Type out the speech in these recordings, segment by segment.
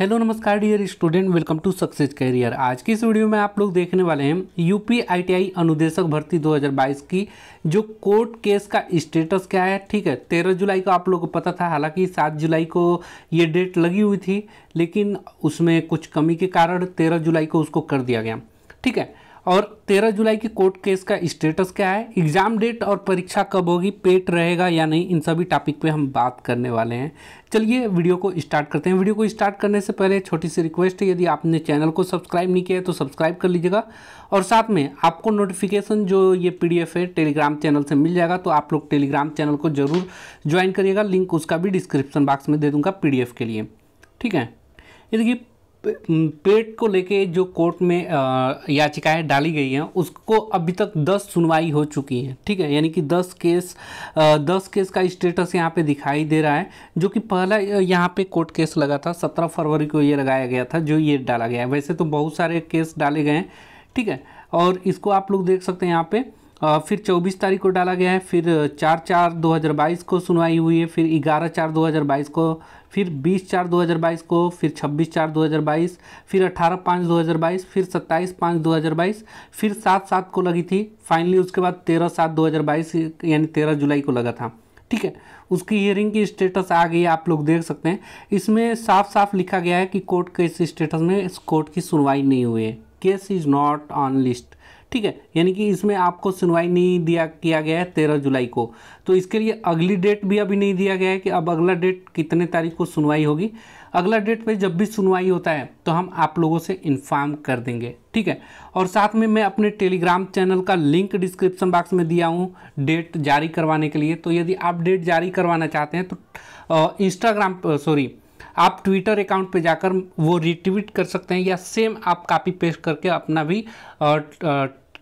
hello नमस्कार dear student welcome to success career आज की इस वीडियो में आप लोग देखने वाले हैं यूपी आईटीआई अनुदेशक भर्ती 2022 की जो कोर्ट केस का स्टेटस क्या है ठीक है तेरह जुलाई को आप लोग को पता था हालांकि सात जुलाई को ये डेट लगी हुई थी लेकिन उसमें कुछ कमी के कारण तेरह जुलाई को उसको कर दिया गया ठीक है और 13 जुलाई की कोर्ट केस का स्टेटस क्या है एग्ज़ाम डेट और परीक्षा कब होगी पेट रहेगा या नहीं इन सभी टॉपिक पे हम बात करने वाले हैं चलिए वीडियो को स्टार्ट करते हैं वीडियो को स्टार्ट करने से पहले छोटी सी रिक्वेस्ट है यदि आपने चैनल को सब्सक्राइब नहीं किया है तो सब्सक्राइब कर लीजिएगा और साथ में आपको नोटिफिकेशन जो ये पी है टेलीग्राम चैनल से मिल जाएगा तो आप लोग टेलीग्राम चैनल को ज़रूर ज्वाइन करिएगा लिंक उसका भी डिस्क्रिप्शन बॉक्स में दे दूँगा पी के लिए ठीक है ये देखिए पेट को लेके जो कोर्ट में याचिकाएं डाली गई हैं उसको अभी तक 10 सुनवाई हो चुकी हैं ठीक है यानी कि 10 केस 10 केस का स्टेटस यहाँ पे दिखाई दे रहा है जो कि पहला यहाँ पे कोर्ट केस लगा था 17 फरवरी को ये लगाया गया था जो ये डाला गया है वैसे तो बहुत सारे केस डाले गए हैं ठीक है और इसको आप लोग देख सकते हैं यहाँ पर फिर 24 तारीख को डाला गया है फिर 4 चार 2022 को सुनवाई हुई है फिर 11 चार 2022 को फिर 20 चार 2022 को फिर 26 चार 2022 फिर 18 पाँच 2022 फिर 27 पाँच 2022 फिर 7 सात को लगी थी फाइनली उसके बाद 13 सात 2022 यानी 13 जुलाई को लगा था ठीक है उसकी हियरिंग की स्टेटस आ गई आप लोग देख सकते हैं इसमें साफ साफ लिखा गया है कि कोर्ट के इस स्टेटस में इस कोर्ट की सुनवाई नहीं हुई है case is not on list ठीक है यानी कि इसमें आपको सुनवाई नहीं दिया किया गया है तेरह जुलाई को तो इसके लिए अगली डेट भी अभी नहीं दिया गया है कि अब अगला डेट कितने तारीख को सुनवाई होगी अगला डेट पे जब भी सुनवाई होता है तो हम आप लोगों से इन्फॉर्म कर देंगे ठीक है और साथ में मैं अपने टेलीग्राम चैनल का लिंक डिस्क्रिप्शन बॉक्स में दिया हूँ डेट जारी करवाने के लिए तो यदि आप डेट जारी करवाना चाहते हैं तो इंस्टाग्राम सॉरी आप ट्विटर अकाउंट पे जाकर वो रिट्वीट कर सकते हैं या सेम आप कॉपी पेस्ट करके अपना भी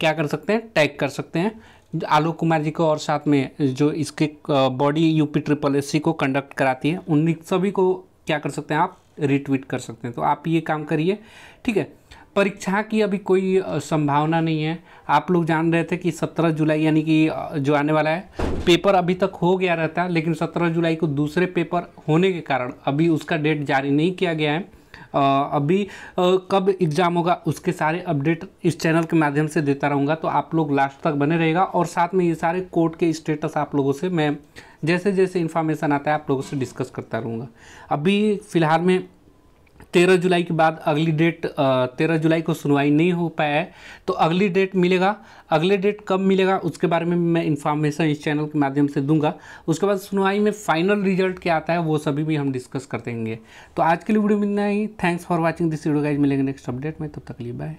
क्या कर सकते हैं टैग कर सकते हैं आलोक कुमार जी को और साथ में जो इसके बॉडी यूपी ट्रिपल एस को कंडक्ट कराती है उन सभी को क्या कर सकते हैं आप रिट्वीट कर सकते हैं तो आप ये काम करिए ठीक है परीक्षा की अभी कोई संभावना नहीं है आप लोग जान रहे थे कि 17 जुलाई यानी कि जो आने वाला है पेपर अभी तक हो गया रहता है लेकिन 17 जुलाई को दूसरे पेपर होने के कारण अभी उसका डेट जारी नहीं किया गया है अभी कब एग्ज़ाम होगा उसके सारे अपडेट इस चैनल के माध्यम से देता रहूँगा तो आप लोग लास्ट तक बने रहेगा और साथ में ये सारे कोर्ट के स्टेटस आप लोगों से मैं जैसे जैसे इन्फॉर्मेशन आता है आप लोगों से डिस्कस करता रहूँगा अभी फ़िलहाल में तेरह जुलाई के बाद अगली डेट तेरह जुलाई को सुनवाई नहीं हो पाया है तो अगली डेट मिलेगा अगले डेट कब मिलेगा उसके बारे में मैं इन्फॉर्मेशन इस चैनल के माध्यम से दूंगा उसके बाद सुनवाई में फाइनल रिजल्ट क्या आता है वो सभी भी हम डिस्कस कर देंगे तो आज के लिए वीडियो मिलना ही thanks for watching this video guys मिलेंगे नेक्स्ट अपडेट में तब तो तक लिए बाय